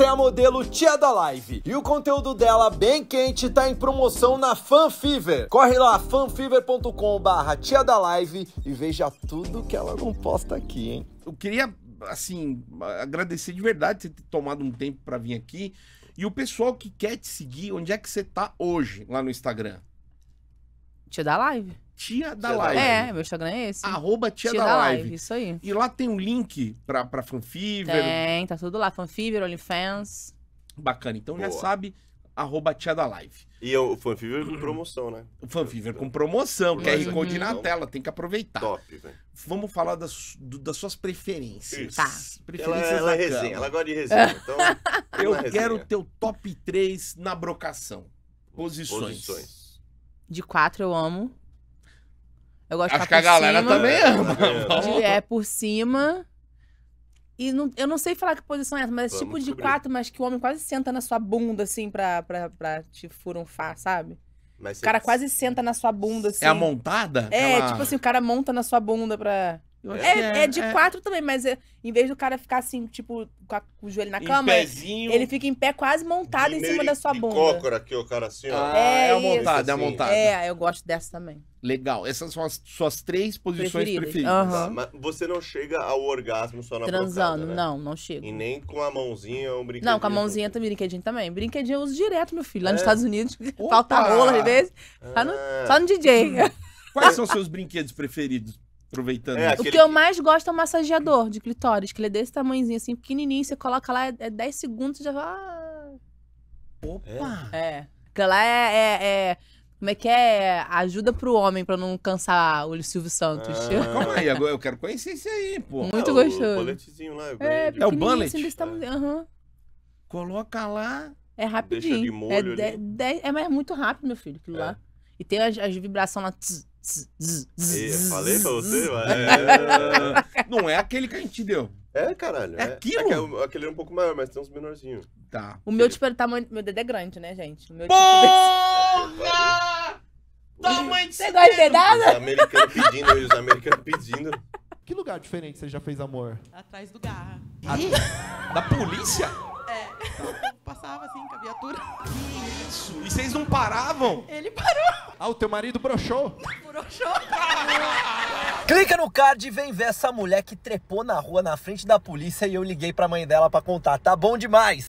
Essa é a modelo Tia da Live. E o conteúdo dela, bem quente, tá em promoção na FanFever. Corre lá, fanfever.com.br barra Tia da Live e veja tudo que ela não posta aqui, hein? Eu queria, assim, agradecer de verdade ter tomado um tempo para vir aqui. E o pessoal que quer te seguir, onde é que você tá hoje lá no Instagram? Tia da Live. Tia da Live. É, meu Instagram é esse. Arroba Tia, tia da, da live. live. Isso aí. E lá tem um link pra, pra Fanfiver. Tem, tá tudo lá. Fanfiver, OnlyFans. Bacana. Então Boa. já sabe, arroba Tia da Live. E o Fanfiver com promoção, né? O Fanfiver com promoção, QR Code na tela, tem que aproveitar. Top, velho. Vamos falar das, do, das suas preferências. Tá. Preferências ela, ela é resenha, ela gosta de resenha. Então, eu é quero o teu top 3 na brocação. Posições. Posições. De 4 eu amo. Eu gosto Acho de ficar que a galera cima, também é. ama. é, por cima. E não, eu não sei falar que posição é essa, mas Vamos tipo de quatro, mas que o homem quase senta na sua bunda, assim, pra, pra, pra te furunfar, sabe? Mas o cara quase senta na sua bunda, assim. É a assim. montada? É, tipo assim, o cara monta na sua bunda pra. É, é, é, de é. quatro também, mas é, em vez do cara ficar assim, tipo, com, a, com o joelho na cama, pezinho, ele fica em pé quase montado em cima da sua bunda. Cócora aqui, é o cara assim, ó. Ah, é, é a montada, assim. é a assim. montada. É, eu gosto dessa também. Legal. Essas são as suas três posições preferidas. preferidas. Uhum. Tá, mas você não chega ao orgasmo só na Transando, brocada, né? não, não chega. E nem com a mãozinha ou um brinquedinho. Não, com a mãozinha também, brinquedinho também. Brinquedinho eu uso direto, meu filho. Lá nos é? Estados Unidos, falta rola às vezes. Ah. Só, no, só no DJ. Quais são seus brinquedos preferidos? Aproveitando. É, aquele... O que eu mais gosto é o massageador de clitóris, que ele é desse tamanhozinho, assim, pequenininho. Você coloca lá, é 10 segundos e já vai... Ah, Opa! É. é. Aquela lá é, é, é... Como é que é? Ajuda pro homem pra não cansar o Silvio Santos. Ah, calma aí, agora eu quero conhecer esse aí, pô. Muito é, gostoso. O bulletzinho lá. É, é, é o assim, bullet? Assim, é. Aham. Coloca lá. É rapidinho. Deixa de é molho é, de, de, é, mas é muito rápido, meu filho, aquilo é. lá. E tem as, as vibrações lá falei pra você, Não é aquele que a gente deu. É, caralho. É, é aquilo? É, é aquele é um pouco maior, mas tem uns menorzinhos. Tá. O meu, tipo, é tamanho. Tá meu dedo é grande, né, gente? O meu tipo, Porra! Tamanho de Você dedada? Os americanos pedindo, os americanos pedindo. Que lugar diferente você já fez amor? Atrás do garra. A... Da polícia? É. Passava assim com a viatura vocês não paravam. Ele parou. Ah, o teu marido broxou. broxou. Clica no card e vem ver essa mulher que trepou na rua na frente da polícia e eu liguei pra mãe dela pra contar. Tá bom demais.